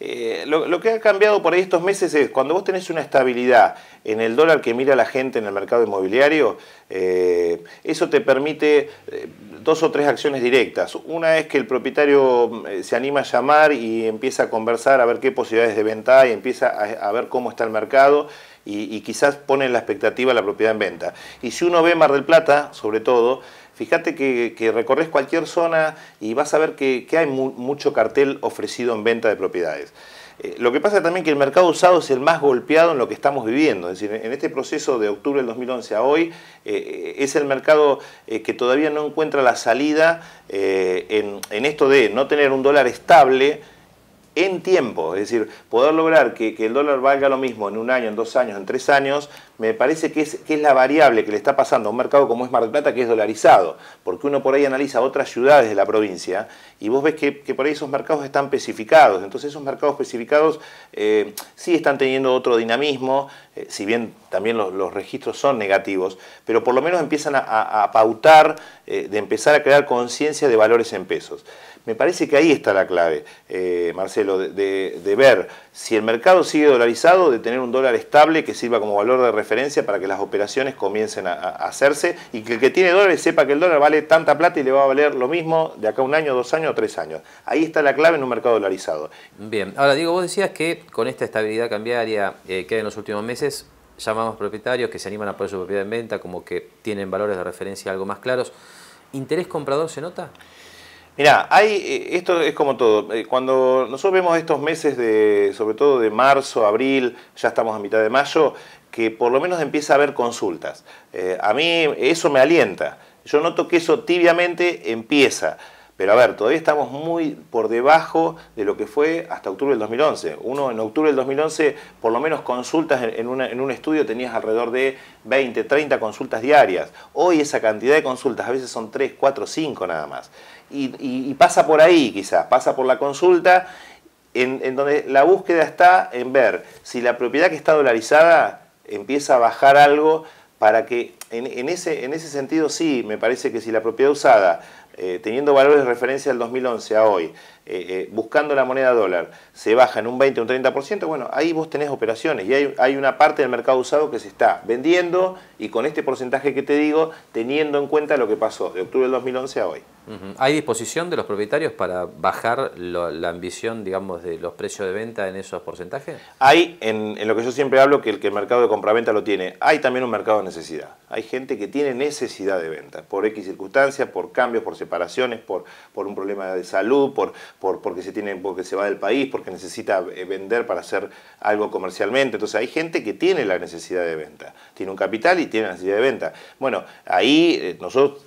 Eh, lo, que ha cambiado por ahí estos meses es cuando vos tenés una estabilidad en el dólar que mira la gente en el mercado inmobiliario, eh, eso te permite eh, dos o tres acciones directas. Una es que el propietario mm, eh, se anima a llamar y empieza a conversar a ver qué posibilidades de venta hay, empieza a, ver cómo está el mercado y, quizás pone la expectativa la propiedad en venta. Y si uno ve Mar del Plata, sobre todo, fíjate que, recorres cualquier zona y vas a ver que, hay mucho cartel ofrecido en venta de propiedades. Eh, lo que pasa también que el mercado usado es el más golpeado en lo que estamos viviendo, es decir, en este proceso de octubre del 2011 a hoy, eh, es el mercado eh, que todavía no encuentra la salida en esto de no tener un dólar estable, en tiempo, es decir, poder lograr que, el dólar valga lo mismo en un año, en dos años, en tres años, me parece que es, es la variable que le está pasando a un mercado como es Mar del Plata, que es dolarizado, porque uno por ahí analiza otras ciudades de la provincia y vos ves que, por ahí esos mercados están especificados, entonces esos mercados especificados eh, sí están teniendo otro dinamismo, eh, si bien también los, registros son negativos, pero por lo menos empiezan a pautar eh, de empezar a crear conciencia de valores en pesos. Me parece que ahí está la clave, eh, Marcelo, de, ver si el mercado sigue dolarizado, de tener un dólar estable que sirva como valor de referencia para que las operaciones comiencen a, hacerse y que el que tiene dólares sepa que el dólar vale tanta plata y le va a valer lo mismo de acá un año, dos años o tres años. Ahí está la clave en un mercado dolarizado. Bien, ahora Diego, vos decías que con esta estabilidad cambiaria eh, que hay en los últimos meses, llamamos propietarios que se animan a poner su propiedad en venta, como que tienen valores de referencia algo más claros. ¿Interés comprador se nota? Mirá, hay, eh, esto es como todo. Eh, cuando nosotros vemos estos meses, de, sobre todo de marzo, abril, ya estamos a mitad de mayo, que por lo menos empieza a haber consultas. Eh, a mí eso me alienta. Yo noto que eso tibiamente empieza. Pero a ver, todavía estamos muy por debajo de lo que fue hasta octubre del 2011. Uno en octubre del 2011, por lo menos consultas en, un estudio tenías alrededor de 20, 30 consultas diarias. Hoy esa cantidad de consultas a veces son 3, 4, 5 nada más. Y, pasa por ahí quizás, pasa por la consulta en, donde la búsqueda está en ver si la propiedad que está dolarizada empieza a bajar algo para que en, ese, en ese sentido sí, me parece que si la propiedad usada eh, teniendo valores de referencia del 2011 a hoy, eh, eh, buscando la moneda dólar, se baja en un 20 o un 30%, bueno, ahí vos tenés operaciones y hay, una parte del mercado usado que se está vendiendo y con este porcentaje que te digo, teniendo en cuenta lo que pasó de octubre del 2011 a hoy. ¿Hay disposición de los propietarios para bajar la ambición, digamos, de los precios de venta en esos porcentajes? Hay, en, lo que yo siempre hablo, que el, mercado de compraventa lo tiene. Hay también un mercado de necesidad. Hay gente que tiene necesidad de venta, por X circunstancias, por cambios, por separaciones, por, por un problema de salud, por, por, porque, se tiene, porque se va del país, porque necesita eh, vender para hacer algo comercialmente. Entonces hay gente que tiene la necesidad de venta. Tiene un capital y tiene la necesidad de venta. Bueno, ahí eh, nosotros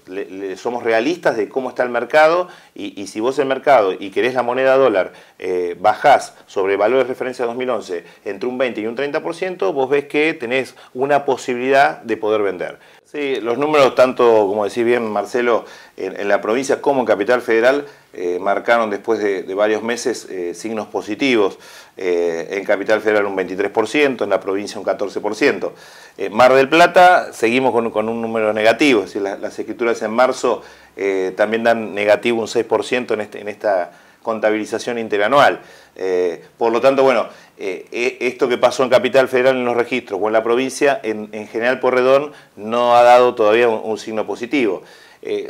somos realistas de cómo está el mercado y, si vos el mercado y querés la moneda dólar, eh, bajás sobre el valor de referencia 2011 entre un 20 y un 30%, vos ves que tenés una posibilidad de poder vender. Sí, los números, tanto como decís bien Marcelo, en, la provincia como en Capital Federal, eh, marcaron después de, varios meses eh, signos positivos. Eh, en Capital Federal un 23%, en la provincia un 14%. Mar del Plata seguimos con, un número negativo, es decir, las, escrituras en marzo también dan negativo un 6% en, este, en esta contabilización interanual. Eh, por lo tanto, bueno, eh, eh, esto que pasó en Capital Federal en los registros o en la provincia, en, general por redón, no ha dado todavía un, signo positivo.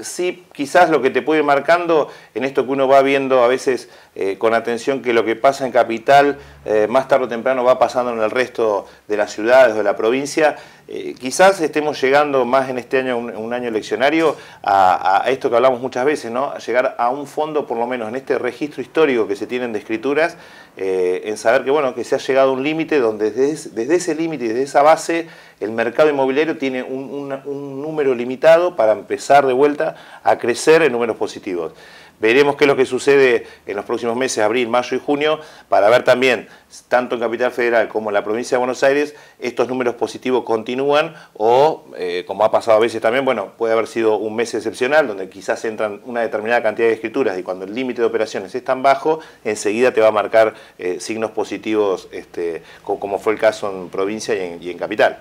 sí, quizás lo que te puede ir marcando en esto que uno va viendo a veces eh, con atención que lo que pasa en Capital eh, más tarde o temprano va pasando en el resto de las ciudades o de la provincia. Eh, quizás estemos llegando más en este año, un, año eleccionario, a, esto que hablamos muchas veces, ¿no? A llegar a un fondo, por lo menos en este registro histórico que se tienen de escrituras, en saber que, bueno, que se ha llegado a un límite donde desde, ese límite y desde esa base el mercado inmobiliario tiene un número limitado para empezar de vuelta a crecer en números positivos. Veremos qué es lo que sucede en los próximos meses, abril, mayo y junio, para ver también, tanto en Capital Federal como en la provincia de Buenos Aires, estos números positivos continúan o, eh, como ha pasado a veces también, bueno, puede haber sido un mes excepcional donde quizás entran una determinada cantidad de escrituras y cuando el límite de operaciones es tan bajo, enseguida te va a marcar eh, signos positivos, este, como fue el caso en provincia y en capital.